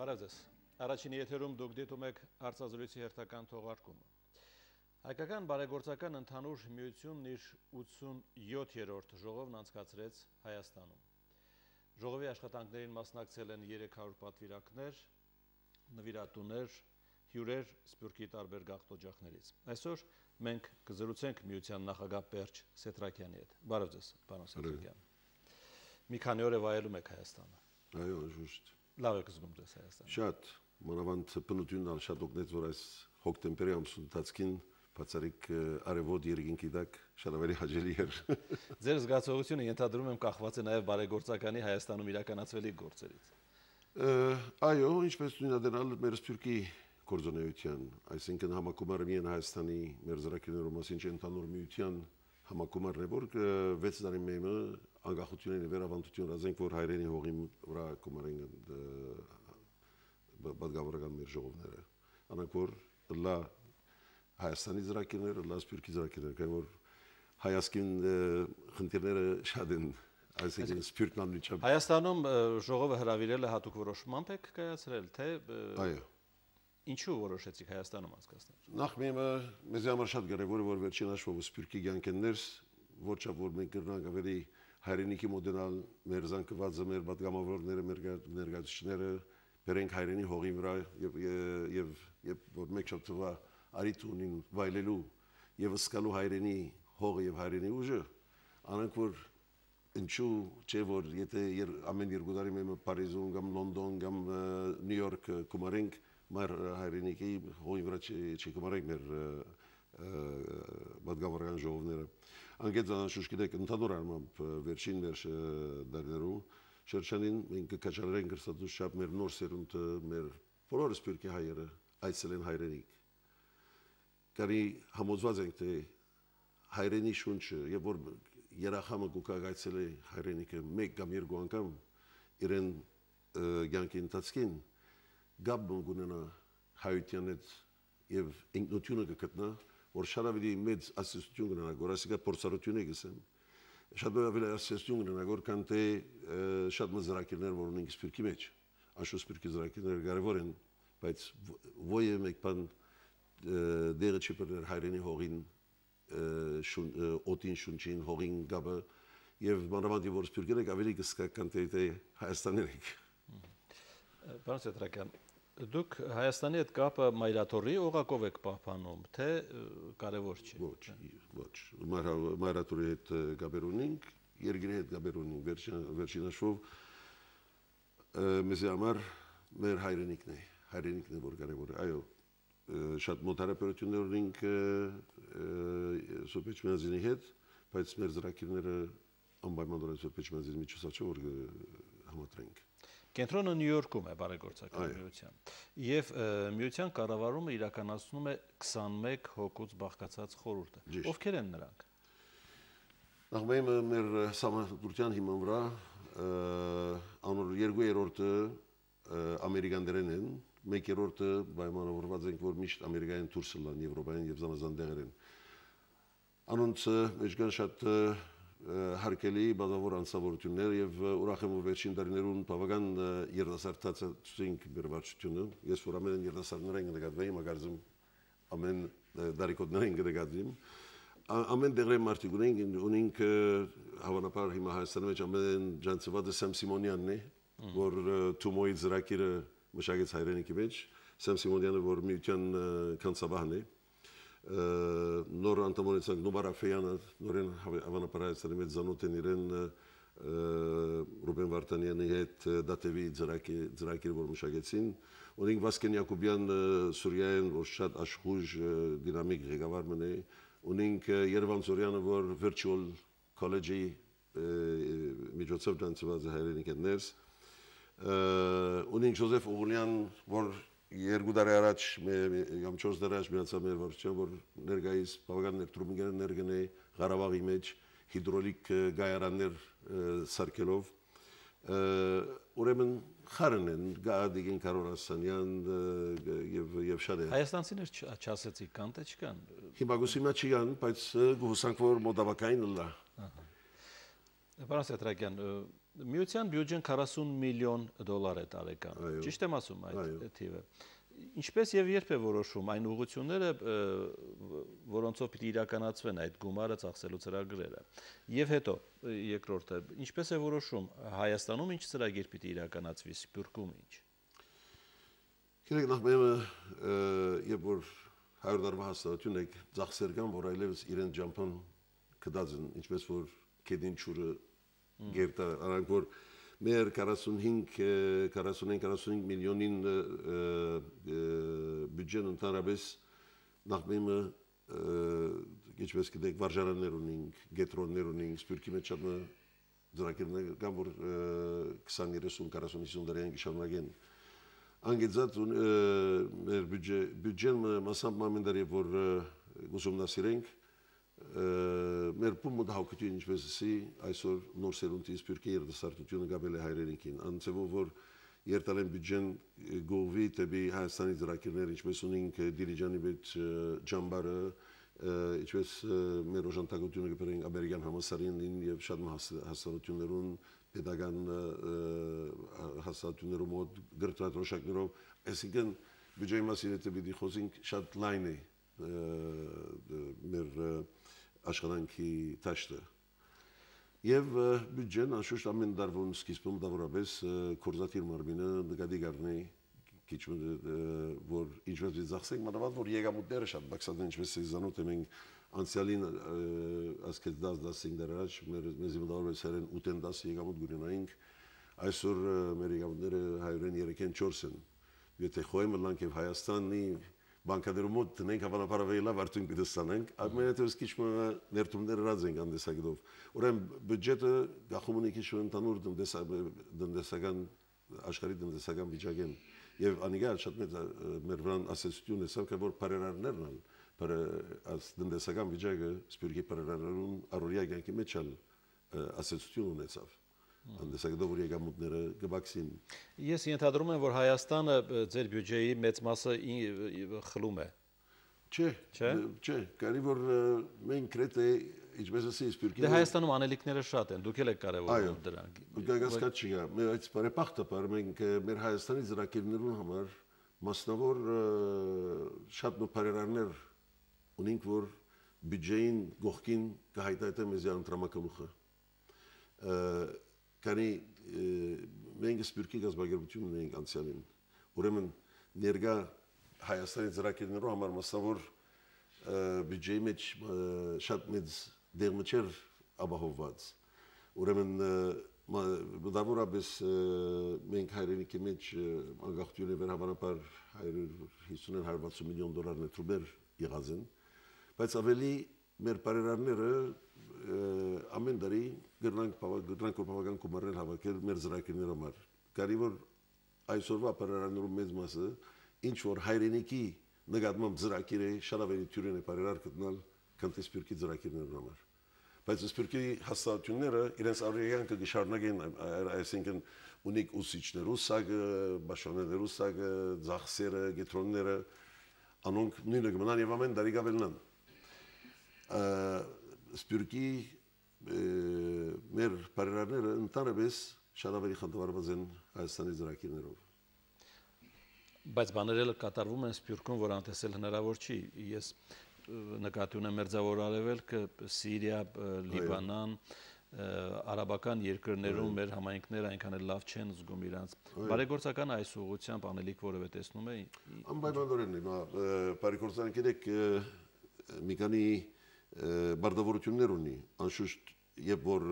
Բարև ձեզ։ Առաջին եթերում դուք դիտում եք հարցազրույցի հերթական թողարկումը։ Հայկական բարեգործական ընդհանուր միությունն իր 87-րդ ժողովն անցկացրեց Հայաստանում։ Ժողովի աշխատանքներին մասնակցել են 300 պատվիրակներ, նվիրատուներ, հյուրեր Սփյուռքի տարբեր գաղթօջախներից։ Այսօր մենք կզրուցենք միության նախագահ Պերճ Սետրակյանի հետ։ Բարև ձեզ, պարոն Սետրակյան։ Մի քանի օր է վայելում եք Հայաստանը։ Այո, ճիշտ լավ եք զգում դες Հայաստանը։ Շատ մանավանդ բնությունն ալ շատ օգնեց, որ այս հոկտեմբերի ամսի ընթացքին բացարիք արևոտ երկինքի դակ շատ ավելի հաջելի էր։ Ձեր զգացողությունը ենթադրում եմ կախված է նաև բարեգործականի Հայաստանում իրականացվելի գործերից։ Այո, ինչպես նույնադենալ մեր Սփյուռքի գործունեության, այսինքն համակոմարը միայն Հայաստանի մեր զրակներով մասին չենթանուր միության համակոմարն է, որ 6 տարի մեմը անկախությունին վերաբանություն ազենք, որ հայրենի հողի վրա կմարենք բադգավորական մեր ժողովները։ Անակ որ լա Հայաստանի ծրակիրները, լա Սփյուռքի ծրակիրները, քանի որ հայաստան խնդիրները շատ են այսինքն Սփյուռքն անմիջապես Հայաստանում ժողովը հրավիրել է հատուկ որոշմամբ եք կայացրել, թե Այո։ Ինչու որոշեցիք Հայաստանում անցկացնել։ Նախ մեմը մեզ համար շատ կարևոր է որ վերջին հաշվով Սփյուռքի ցանկերներ, ոչ չափ որ մենք գտնանք ավելի հայրենիքի մոդենալ մեր զանգվածը, մեր պատգամավորները, մեր ներկայացուցիչները բերենք հայրենի հողի վրա եւ եւ եւ որ մեկ շաբթ թվա արիտ ունին վայելելու եւ սկալու հայրենի հողը եւ հայրենի ուժը անանք որ ինչու չէ որ եթե եր, ամեն երկու տարի մեմը Փարիզում կամ Լոնդոն կամ Նյու Յորք կմարենք մեր հայրենիքի հողի վրա չի կմարենք մեր պատգամավորական ժողովները անգեծանան շուշ գիտեք ընդհանուր արմամբ վերջին մեր դարերում շրջանին մենք կկաչարենք գրսատուց շապ մեր նոր սերունդը մեր բոլոր սպիրկի հայերը այցելեն հայրենիք կարի համոզված ենք թե հայրենի շունչը եւ որ երախամը գուկակ այցելի հայրենիքը մեկ կամ երկու անգամ իրեն յանքի ընթացքին գաբ ունենա հայության հետ եւ ինքնությունը կգտնա որ շատ ավելի մեծ ասիստություն գնանա գոր, այսինքն փորձառություն է գսեմ։ Շատ ավելի ասիստություն գնանա գոր, քան թե շատ մեծ զրակիրներ, որ ունենք սպիրկի մեջ։ Աշու սպիրկի զրակիրները կարևոր են, բայց ոյե մեկ բան դերը չի բերել հայրենի հողին, շուն օտին շունչին հողին գաբը եւ մանրամատի որ սպիրկերը ավելի գսկական թե Հայաստանն է։ Բարոս Պետրական, Դուք Հայաստանի հետ կապը մայրաթորի օղակով եք պահպանում, թե կարևոր չի։ Ոչ, ոչ։ Մայրաթորի հետ գաբեր ունենք, երկրի հետ գաբեր ունենք, վերջին հաշվով մեզի համար մեր հայրենիքն է, հայրենիքն է որ կարևոր է։ Այո, շատ մոտ հարաբերություններ ունենք Սոպեջ Միազինի հետ, բայց մեր ծրագիրները անպայման դրանց Սոպեջ Միազինի միջոցով չէ որ համատրենք։ Կենտրոնը Նյու Յորքում է բարեգործական միության։ Եվ միության կառավարումը իրականացնում է 21 հոգուց բաղկացած խորհուրդը։ Ովքեր են նրանք։ Նախմեյը մեր համազգության հիման վրա անոր 2/3-ը ամերիկանդերեն են, 1/3-ը պայմանավորված ենք, որ միշտ ամերիկային դուրս լան Եվրոպային եւ զանազան դեղերեն։ Անոնց մեջքան շատ հարկելի բազավոր անսավորություններ եւ ուրախ եմ որ վերջին տարիներուն բավական երդասարտացացինք մեր վարչությունը ես որ ամեն երդասարներ են գտածվեի մագարզում ամեն դարիքոդներ են գտածիմ ամեն դերե մարդիկ ունենք ունենք հավանաբար հիմա հայաստանի մեջ ամեն ջանցվածը Սեմ Սիմոնյանն է որ Թումոյի ծրագիրը մշակեց հայրենիքի մեջ Սեմ Սիմոնյանը որ միության կանցավահն է նոր անդամորեցանք Նոմար Աֆեյանը, նորեն հավանապարայացել եմ այդ զանոթ են իրեն Ռուբեն Վարդանյանի հետ դատևի ծրակերը, որ մշակեցին, ունենք Վասկեն Յակուբյան Սուրյայեն, որ շատ աշխուժ դինամիկ ղեկավար մնե, ունենք Երևան Զորյանը, որ virtual college-ի միջոցով դանցված հայրենիք է ներս, ունենք Ժոզեֆ Ուղուլյան, որ երկու տարի առաջ կամ 4 տարի առաջ միացա մեր վարչության, որ ներկայիս բավական ներդրումներ ներգնեի Ղարաբաղի մեջ հիդրոլիկ գայարաններ սարքելով ուրեմն խարն են գադիգին կարորասանյան եւ եւ շատ է հայաստանցիներ չասեցի կան թե չկան հիմա գուսիմա չկան բայց գուսանք որ մոդավակային լա պարոն Սետրակյան Միության բյուջեն 40 միլիոն դոլար է տարեկան։ Ճիշտ եմ ասում այդ թիվը։ Ինչպես եւ երբ է որոշում այն ուղությունները, որոնցով պիտի իրականացվեն այդ գումարը ծախսելու ծրագրերը։ Եվ հետո երկրորդը, ինչպես է որոշում Հայաստանում ինչ ծրագիր պիտի իրականացվի, Սփյուռքում ինչ։ Գիտեք, նախ մեմը երբ որ 100 դարվա հաստատություն եք ծախսեր կան, որ այլևս իրեն ջամփան կդածեն, ինչպես որ կեդին ճուրը գերտար, առանք որ մեր 45-45 միլիոնին բյուջեն ընդհանրապես նախմեմը գեչպես գիտեք վարժարաններ ունենք, գետրոններ ունենք, սպյուրքի մեջ շատ ծրակերներ կան, որ 20-30-40-50 դրան կշարունակեն անգեծած մեր բյուջեն մասամբ մամենդար եւ որ ուսումնասիրենք մեր պումոդ հաղորդյուն ինչպես ասի այսօր նոր սերունդի իսպյուրքի երդասարտությունը գաբել է հայրենիքին, անցևով որ երտալեն բյուջեն գովի տեպի Հայաստանի ծրակիրներ, ինչպես ունինք դիրիջանի բետ ճամբարը, ինչպես մեր օժանդակությունը կպերենք ամերիկյան համասարին լինին և շատ հասարություններուն պետական հասարություններով մոտ գրտված ռոշակներով, այսինքն բյուջեի մասին եթե պիտի խոսենք շատ լայն է մեր աշխատանքի տաշտը։ Եվ բյուջեն անշուշտ ամեն դարվում սկիզբում դավորապես կորզատիր մարմինը նկատի գարնի քիչ որ ինչպես ծախսենք մանավանդ որ եկամուտները շատ բացած ինչպես զանոթ եմ անցյալին ասկես 10-15 դար առաջ մեր մեզի մտավորը սերեն 8-10 եկամուտ գունենայինք այսօր մեր եկամուտները հայերեն 3-ն 4-ն եթե խոյմը լանք եւ Հայաստանի բանկադրում մոտ դնենք հավանաբար ավելի լավ արդյունք կտեսանենք, ամենատես քիչ մը ներդրումները հրած են անդեսագիտով։ Ուրեմն բյուջետը գախում ունի քիչ ընդհանուր դնդեսական աշխարհի դնդեսական վիճակեն եւ անիգալ շատ մեծ մեր վրան ասեցություն է սա որ բարերարներն են բար աս դնդեսական վիճակը սպյուրքի բարերարներուն առօրյա կյանքի մեջ ասեցություն ունեցավ հանդեսակետով որ եկամուտները կբաքսին։ Ես ենթադրում եմ, որ Հայաստանը ձեր բյուջեի մեծ մասը խլում է։ Չէ, չէ, չէ, քանի որ մենք գրեթե ինչպես ասի Սպյուրքի Դե Հայաստանում անելիքները շատ են, դուք էլ եք կարևորում դրանք։ Այո, գագասկած չի գա, մեր այս բարեպախտը բար մենք մեր Հայաստանի ծրագրերներուն համար մասնավոր շատ նոպարերարներ ունենք, որ բյուջեին գողքին կհայտայտե մեզ անտրամակլուխը քանի մենք սպյուրքի գազբագերություն ունենք անցյալին, ուրեմն ներգա Հայաստանի ծրակերներու համար մասնավոր բյուջեի մեջ շատ մեծ դեղմը չեր ապահովված։ Ուրեմն մտավորապես մենք հայրենիքի մեջ անկախությունը վերաբանաբար 150-160 միլիոն դոլար ներդրումներ եղած են, բայց ավելի մեր բարերարները ամեն դարի գրնանք գրնանք բավական կոմերներ հավաքել մեր ծրագրերի համար։ Կարի որ այսօրվա բառարաններում մեծ մասը ինչ որ հայրենիքի նկատմամբ ծրագիր է, շարավերի թյուրեն է բարերար գտնալ քնտեսպյուրքի ծրագիրներն համար։ Բայց սպյուրքի հաստատությունները իրենց արիանքը կշարունակեն, այսինքն ունիկ ուսիչներու սագը, բաշխաներու սագը, ձախսերը, գետրոնները, անոնք նույնը կմնան եւ ամեն դարի գավելնան։ Սպյուրքի մեր բարերարները ընդանրապես շատ ավելի խնդվարված են Հայաստանի ծրակիրներով բայց բաները կատարվում են Սփյուռքում, որ անտեսել հնարավոր չի։ Ես նկատի ունեմ Մերձավոր Արևելքը, Սիրիա, Լիբանան, արաբական երկրներում մեր համայնքները այնքան էլ լավ չեն զգում իրանց։ Բարեգործական այս ուղղությամբ անելիք որևէ տեսնում է։ Անպայմանորեն հիմա բարեգործական գիտեք մի քանի բարդավորություններ ունի, անշուշտ, երբ որ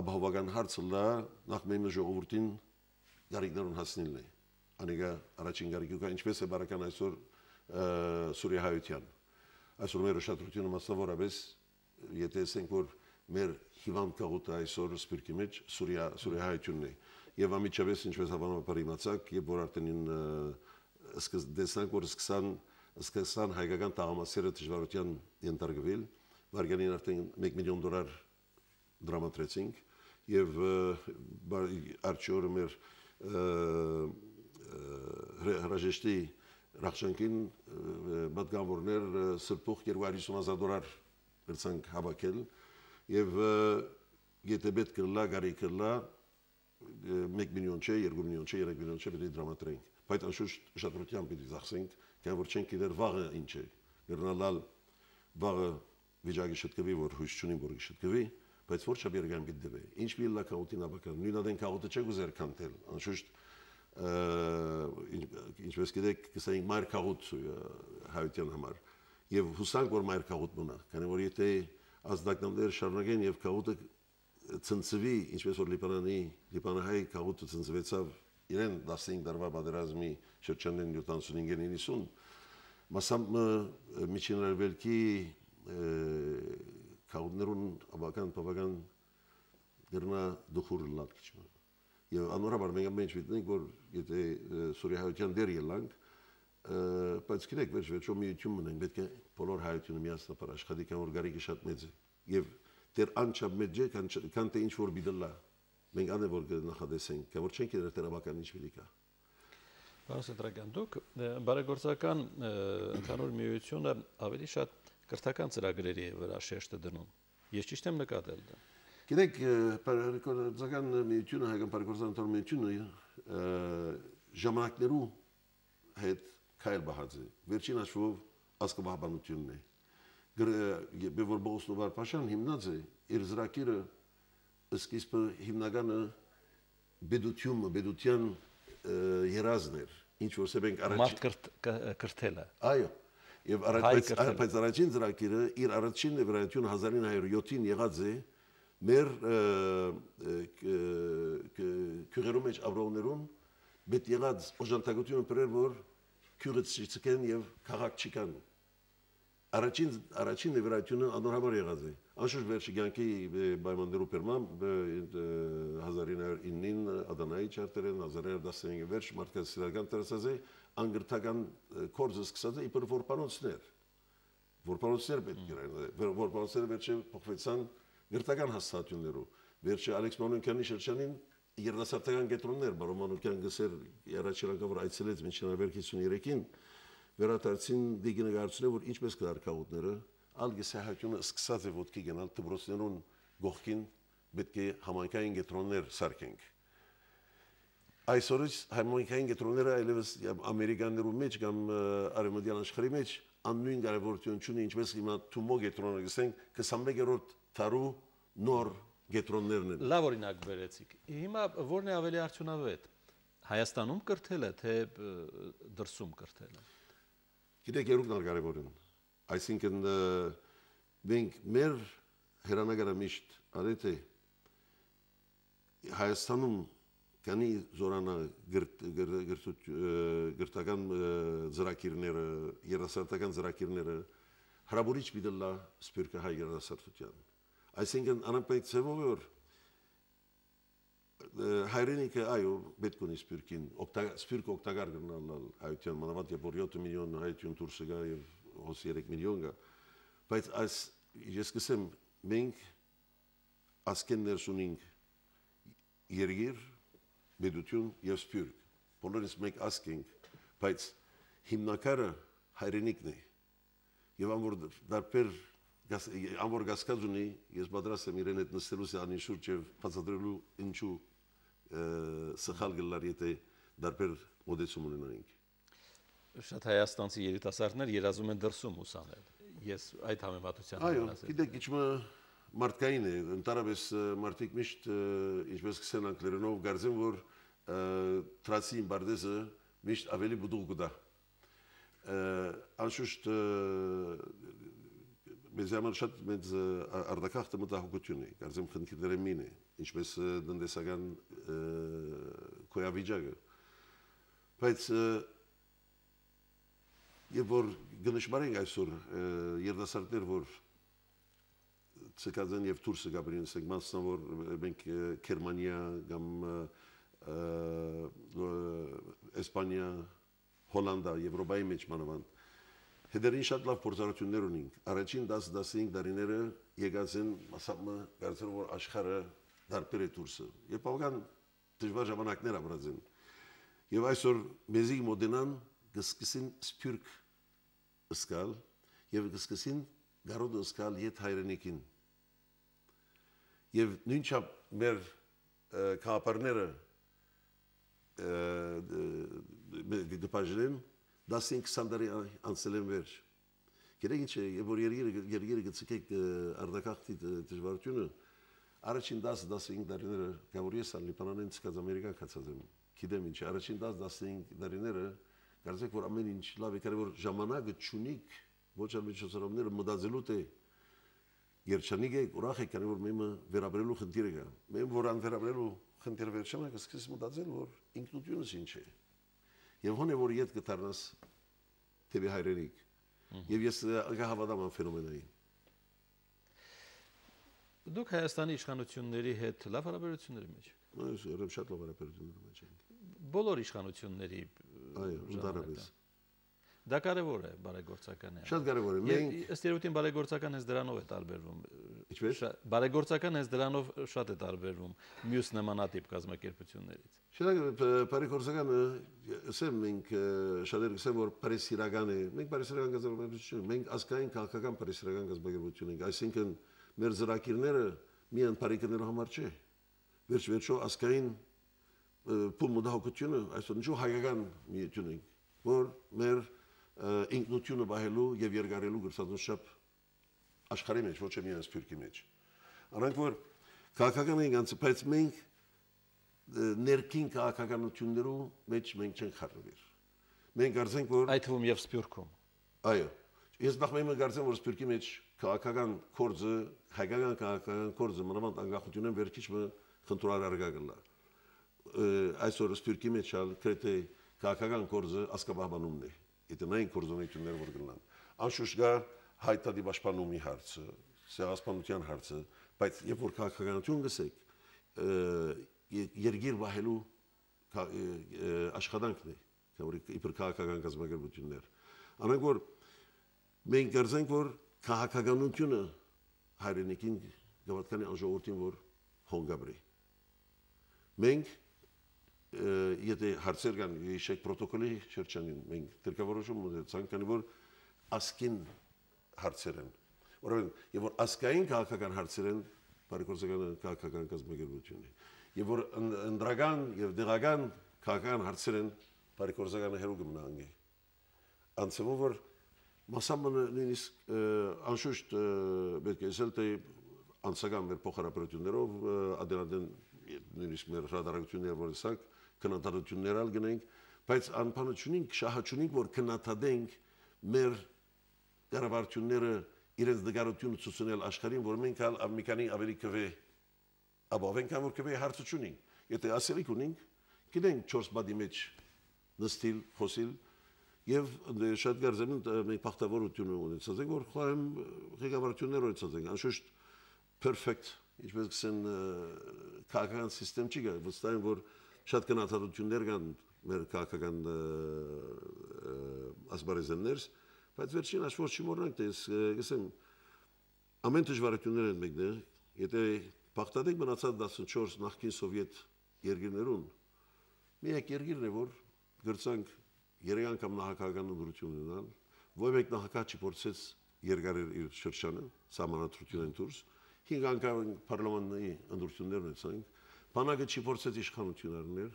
ապահովական հարցը լա նախմենը ժողովրդին գարիկներուն հասնելն է։ Անիկա առաջին գարիկյուկա ինչպես է բարական այսօր Սուրիա հայության։ Այսօր մեր ուշադրությունը մասնավորապես եթե ասենք որ մեր հիվանդ կողոտ այսօր սպիրկի մեջ Սուրիա Սուրիա հայությունն է։ Եվ ամիջապես ինչպես հավանաբար իմացաք, երբ որ արդեն սկսեցանք որ սկսան սկսան հայկական տաղամասերը դժվարության ենթարկվել, վարգանին արդեն 1 միլիոն դոլար դրամատրեցինք եւ արջորը մեր հրաժեշտի ռախշանքին պատգամավորներ սրբող 250,000 դոլար գրցանք հավաքել եւ եթե պետք կլա գարի կլա 1 միլիոն չէ, 2 միլիոն չէ, 3 միլիոն չէ, պետք է դրամատրենք։ Բայց անշուշտ շատրությամբ պիտի ծախսենք Կան որ չեն գիտեր վաղը ինչ է։ Գրնալալ վաղը վիճակի շտկվի, որ հույս չունի, որ շտկվի, բայց որ չափ երգամ գիտվի։ Ինչ մի լա քաոտին ապակա, նույն ադեն քաոտը չէ գուզեր կանտել։ Անշուշտ ինչպես գիտեք, կսենք մայր քաոտ հայության համար։ Եվ հուսանք որ մայր քաոտ մնա, քանի որ եթե ազդակնամները շարունակեն եւ քաոտը ցնցվի, ինչպես որ լիբանանի լիբանահայ քաոտը ցնցվեցավ իրեն 15 դարվա պատերազմի շրջաններն 75-ին 90 մասամ միջինարվելքի քաղաքներուն բավական բավական դեռնա դուխուր լատ քիչ եւ անորաբար մենք ամեն ինչ գտնենք որ եթե սուրիայական դեր ելանք բայց գիտեք վերջ վերջո միություն մնանք պետք է բոլոր հայությունը միասնապար աշխատի կան որ գարիկը շատ մեծ է եւ դեր անչափ մեծ է կան թե ինչ որ բիդլա մենք անդե որ նախադեսենք, որ չենք իրար տերաբական ինչ պիտի կա։ Պարոն Սետրական, դուք բարեգործական ընդհանուր միությունը ավելի շատ կրթական ծրագրերի վրա շեշտը դնում։ Ես ճիշտ եմ նկատել դա։ Գիտեք, բարեգործական միությունը, հայկական բարեգործական ընդհանուր միությունը ժամանակներու հետ քայլ բահարձ է։ Վերջին հաշվով ազգաբահբանությունն է։ Գր որ Բոսնովար Փաշան հիմնած է իր զրակիրը սկիզբը հիմնականը բեդությունը, բեդության երազն էր, ինչ որ սեբենք առաջ մարդ կրթելը։ Այո։ Եվ առաջ առաջին ծրագիրը իր առաջին վրայություն 1907-ին եղած է մեր քյուղերու մեջ ապրողներուն մետ եղած օժանդակությունը բերել որ քյուղը ծիծկեն եւ քաղաք չկան առաջին առաջին նվիրատյունը անորհամար եղած է անշուշտ վերջի ցանկի պայմաններով պերմամ 1909-ին ադանայի չարտերեն 1915-ի վերջ մարդկանց սիրական դրսած է անգրթական կորձը սկսած է իբր որպանոցներ որպանոցներ պետք էր որպանոցները վերջը փոխվեցան գրթական հաստատություններով վերջը Ալեքս Մանուկյանի շրջանին երդասարտական կետրոններ բարոմանուկյան գսեր առաջին անգամ որ այցելեց մինչնավեր 53-ին վերադարձին դիգնագարությունը, որ ինչպես կարգավոտները, ալգի սահակյունը սկսած է ոտքի գնալ դպրոցներուն գողքին պետք է համանքային գետրոններ սարքենք։ Այսօրից համանքային գետրոնները այլևս ամերիկաներու մեջ կամ արևմտյան աշխարհի մեջ աննույն կարևորություն չունի, ինչպես հիմա թումո գետրոնը գսենք, 21-րդ տարու նոր գետրոններն են։ Լավ օրինակ բերեցիք։ Հիմա ո՞րն է ավելի արդյունավետ։ Հայաստանում կրթելը, թե դրսում կրթելը։ Գիտեք, երկուքն ար կարևորն։ Այսինքն մենք մեր հերանագարը միշտ արետ է Հայաստանում կանի զորանա գրտական ծրակիրները, երասարտական ծրակիրները, հրաբորիչ պիտելլա սպիրկը հայ երասարտության։ Այսինքն անապայտ ծևով է որ հայրենիքը այո պետք ունի սպիրկին սպիրկ օգտակար գտնալ հայության մանավանդ երբ որ 7 միլիոն հայություն դուրս գա եւ հոս 3 միլիոն գա բայց այս ես կսեմ մենք ասկեններս ունենք երգիր մեդություն եւ սպիրկ բոլորս մենք ասկենք բայց հիմնականը հայրենիքն է եւ ամոր դարբեր ամոր գասկած ունի ես պատրաստ եմ իրեն հետ նստելու սանի շուրջ եւ բացատրելու ինչու սխալ գլլար եթե դարբեր մոդեցում ունենանք։ Շատ հայաստանցի երիտասարդներ երազում են դրսում ուսանել։ Ես այդ համեմատության Այո, գիտեք, իջմը մարդկային է, ընդառաջ մարդիկ միշտ ինչպես կսեն անկլերենով գարձեն, որ տրացի բարդեզը միշտ ավելի բուդուղ գտա։ Անշուշտ մեզ համար շատ մեծ արդակախտը մտահոգություն է, գարձեմ քնքիրները մին է։ Ա, ինչպես տնտեսական կոյավիճակը։ Բայց երբ որ գնշմարենք այսօր երդասարտներ, որ ցկած են եւ դուրս գաբրին սեգմենտն, որ մենք Գերմանիա կամ Իսպանիա, Հոլանդա, Եվրոպայի մեջ մանավանդ Հետերին շատ լավ փորձառություններ ունենք։ Առաջին 10-15 դարիները եկած են, ասած, կարծեմ որ աշխարհը դարբեր է դուրսը։ Եվ բավական դժվար ժամանակներ ապրած են։ Եվ այսօր մեզի մոդենան գսկսին սփյուրք սկալ եւ գսկսին գարոդը սկալ իդ հայրենիքին։ Եվ նույնչափ մեր քաղաքարները դպաժրեմ 15-20 տարի անցել են վերջ։ Գիտեք ինչ է, երբ որ երգիրը գցեք արդակախտի դժվարությունը, Առաջին 10-15 դարիները Գավորես Ալիպանանից կած Ամերիկա կացած եմ։ Գիտեմ ինչ, առաջին 10-15 դարիները կարծեք որ ամեն ինչ լավ է, կարևոր ժամանակը ճունիկ ոչ ամիջոցառումները մտածելու թե երջանիկ եք, ուրախ եք, կարևոր մեմը վերաբերելու խնդիրը կա։ հա։ Մեմ որ անվերաբերելու խնդիրը վերջանակ սկսես մտածել որ ինքնությունս ինչ է։ Եվ հոնե որ իդ կդառնաս TV հայրենիք։ Եվ ես կհավատամ այն ֆենոմենային։ Դուք Հայաստանի իշխանությունների հետ լավ հարաբերությունների մեջ եք։ Այս երբ շատ լավ հարաբերությունների մեջ ենք։ Բոլոր իշխանությունների այո, ընդառաջ։ Դա կարևոր է բարեգործականը։ Շատ կարևոր է։ Մենք ըստ երևույթին բարեգործական հենց դրանով է տարբերվում։ Ինչպես։ Բարեգործական հենց դրանով շատ է տարբերվում մյուս նմանատիպ կազմակերպություններից։ Շատ բարեգործականը, ասեմ մենք շատերը ասեմ որ պարիսիրական է։ Մենք պարիսիրական կազմակերպություն, մենք ազգային քաղաքական պարիսիրական կազմակերպություն ենք, այսինքն մեր ծրագիրները մի ընտանիքներ համար չէ։ Վերջ վերջո ասկային փոմոդահոգությունը այսօր ինչու հայկական միություն ենք, որ մեր ինքնությունը բահելու եւ երկարելու գրսածնշապ աշխարհի մեջ, ոչ միայն սփյուռքի մեջ։ Անանք որ քաղաքական ենք անց, բայց մենք ներքին քաղաքականություններու մեջ մենք չենք խառնվել։ Մենք արձենք որ այդ թվում եւ սփյուռքում։ Այո։ Ես նախ մեմը գարձեմ որ սփյուռքի մեջ քաղաքական կորձը, հայկական քաղաքական կորձը մնաման անկախությունն վերքիչ մը խնդրուար արգագլա։ Այսօր սպիրկի մեջ ալ կրետե քաղաքական կորձը ասկաբահբանումն է։ Եթե նային կորձունեություններ որ գնան։ Անշուշտ գա հայտարի պաշտպանումի հարցը, ցեղասպանության հարցը, բայց երբ որ քաղաքականություն գսեք, երգիր վահելու աշխատանքն է, որ իբր քաղաքական գազագերբություններ։ Ամեն որ մենք գերզենք որ քաղաքականությունը հայրենիքին գավաթքանի անժողովրդին որ հոնգաբրի։ Մենք եթե հարցեր կան իշեք պրոտոկոլի շրջանին մենք դրկավորոշում ունեցանք, քանի որ ասկին հարցեր են։ Որովհետև եւ որ ասկային քաղաքական հարցեր են բարեգործական քաղաքական կազմակերպությունը։ Եվ որ ընդրական եւ դեղական քաղաքական հարցեր են բարեգործական հերու գմնանգի։ Անցումով որ մասամբ նույնիսկ անշուշտ պետք է ասել, թե անցական մեր փոխհարաբերություններով ադերանդեն նույնիսկ մեր հրադարակությունները որ ասանք, քննադատություններ ալ գնենք, բայց անպանը չունենք, շահա չունենք, որ քննադատենք մեր կառավարությունները իրենց դգարությունը ցուցնել աշխարհին, որ մենք ալ մի քանի ավելի կվե ապավենք, որ կվե հարցը չունենք։ Եթե ասելիք ունենք, գիտենք 4 բադի մեջ նստիլ, խոսիլ, եւ շատ դարձեմին մի փախտավորություն ունեցած ենք որ խոհեմ ղեկավարություններ ունեցած ենք անշուշտ perfect ինչպես կսեն քաղաքական համակարգ չի գա վստահ եմ որ շատ կնացածություններ կան մեր քաղաքական ասպարեզներս բայց վերջին հաշվով չի մոռանանք դա ես գսեմ ամեն դժվարություններ են մեկներ եթե բախտադեք մնացած 14 նախկին սովյետ երկրներուն միակ երկիրն է որ գրցանք երեք անգամ նահանգական ընդրություն ունենան, ոչ մեկ նահանգակ չփորձեց երկարել իր շրջանը, համանատրությունեն դուրս, 5 անգամ պարլամանի ընդրություններ ունեցանք, բանակը չփորձեց իշխանություններ,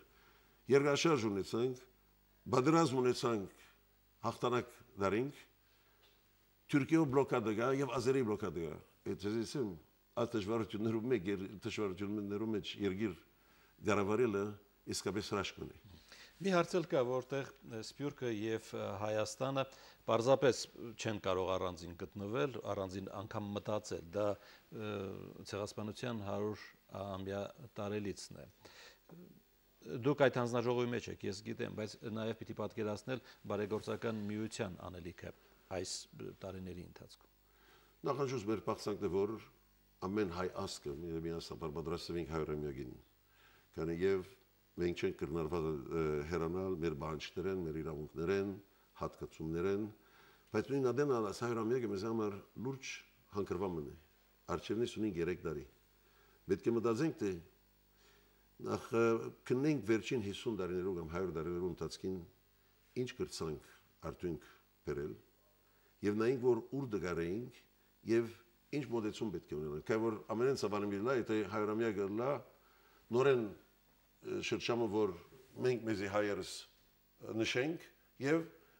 երկրաշարժ ունեցանք, բادرազմ ունեցանք, հաղթանակ դարինք, Թուրքիա բլոկադա գա եւ Ազերի բլոկադա գա։ Այդ ասեմ, այդ դժվարություններով մեկ դժվարություններով մեջ երկիր գարավարելը իսկապես հրաշք ունի։ Մի հարցել կա, որտեղ Սփյուռքը եւ Հայաստանը պարզապես չեն կարող առանձին գտնվել, առանձին անգամ մտածել։ Դա ցեղասպանության 100 ամյա տարելիցն է։ Դուք այդ հանձնաժողովի մեջ եք, ես գիտեմ, բայց նաև պիտի պատկերացնել բարեգործական միության անելիքը այս տարիների ընթացքում։ Նախանջուս մեր բացանքն է, որ ամեն հայ ազգը միասնաբար պատրաստ ենք հայրենիագին։ Քանի եւ մենք չենք կրնարված հերանալ մեր բանջարներեն, մեր իրավունքներեն, հատկացումներեն, բայց նույն ադեն հասարամյակը մեզ համար լուրջ հանգրվամն է, արջևնի սունին գերեք դարի։ Պետք է մտածենք, թե նախ կնենք վերջին 50 դարիներով կամ 100 դարիներով ընթացքին ինչ կրցանք արդյունք բերել եւ նայենք, որ ուր դգարեինք եւ ինչ մոտեցում պետք է ունենանք, քանի որ ամենից ավանիմիլա, եթե 100 ամյա գլա նորեն շրջանը, որ մենք մեզի հայերս նշենք եւ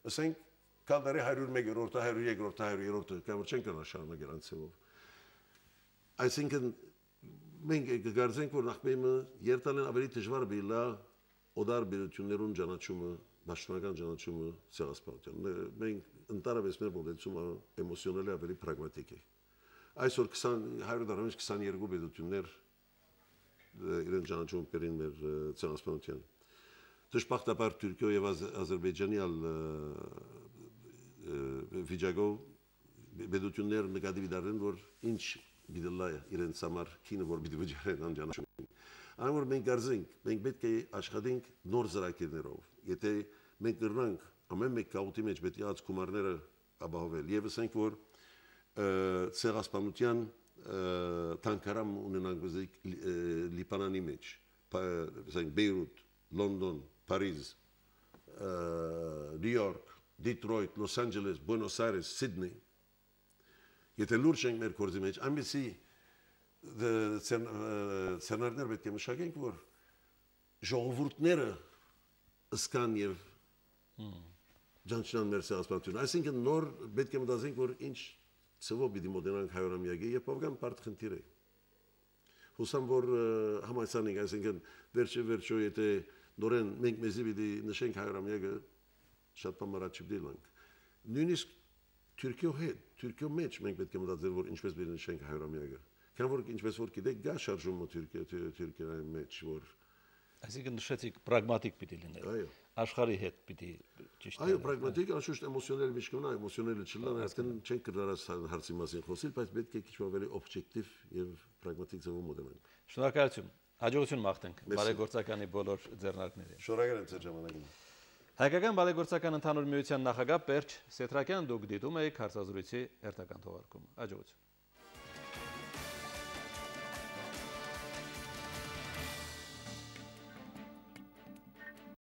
ասենք կանդարի 101-րդ, 102-րդ, 103-րդ կամրջենք նշանը գրանցելով։ Այսինքն մենք գարձենք որ նախմեմը երթալեն ավելի դժվար բիլա օդար բերություններուն ճանաչումը նաշնական ճանաչումը ցեղասպանության։ Մենք ընդառաջ մեր մոդելցումը էմոցիոնալի ավելի պրագմատիկ է։ Այսօր 20 122 պետություններ իրեն ճանաչում պերին մեր ցանասպանության։ Դժբախտաբար Թուրքիա եւ Ադրբեջանի ալ վիճակով բդություններ նկատի դառնեն, որ ինչ գիտելա իրենց համար քինը որ պիտի վճարեն անճանաչում։ Այն որ մենք արձենք, մենք պետք է աշխատենք նոր ծրագրերով։ Եթե մենք դրանք ամեն մեկ կաուտի մեջ պետք է ած գումարները ապահովել։ Եվս ենք որ ցեղասպանության թանկարամ ունենանք բզիկ լիպանանի մեջ, սենք բեյրուտ, լոնդոն, պարիզ, նիորկ, դիտրոյտ, լոս անջելես, բոնոս արես, սիդնի, եթե լուրջ ենք մեր կործի մեջ, ամիսի ծերնարներ պետք է մշակենք, որ ժողովուրդները ըսկան և ջանչնան մեր սեղասպանություն, այսինքն նոր պետք է մտազենք, որ ինչ ցվով պիտի մոտենանք հայրամյակի եւ բավական բարդ խնդիր է։ Հուսամ որ համայնքանին, այսինքն վերջը վերջո եթե նորեն մենք մեզի պիտի նշենք հայրամյակը շատ բամարա չդիլանք։ Նույնիսկ Թուրքիո հետ, Թուրքիո մեջ մենք պետք է մտածել որ ինչպես պիտի նշենք հայրամյակը։ Քան որ ինչպես որ գիտեք, գա շարժումը Թուրքիա Թուրքիայի մեջ որ Այսինքն նշեցիք պրագմատիկ պիտի լինել։ Այո աշխարհի հետ պիտի ճիշտ Այո, պրագմատիկ, անշուշտ էմոցիոնները միշտ կնա, էմոցիոնները չլան, այսինքն չենք կարողանաս հարցի մասին խոսել, բայց պետք է քիչ ավելի օբյեկտիվ եւ պրագմատիկ ձևով մոտենանք։ Շնորհակալություն։ Հաջողություն մաղթենք բարեգործականի բոլոր ձեռնարկներին։ Շնորհակալ եմ ձեր ժամանակին։ Հայկական բարեգործական ընդհանուր միության նախագահ Պերճ Սետրակյան դուք դիտում եք հարցազրույցի հերթական թողարկումը։ Հաջողություն։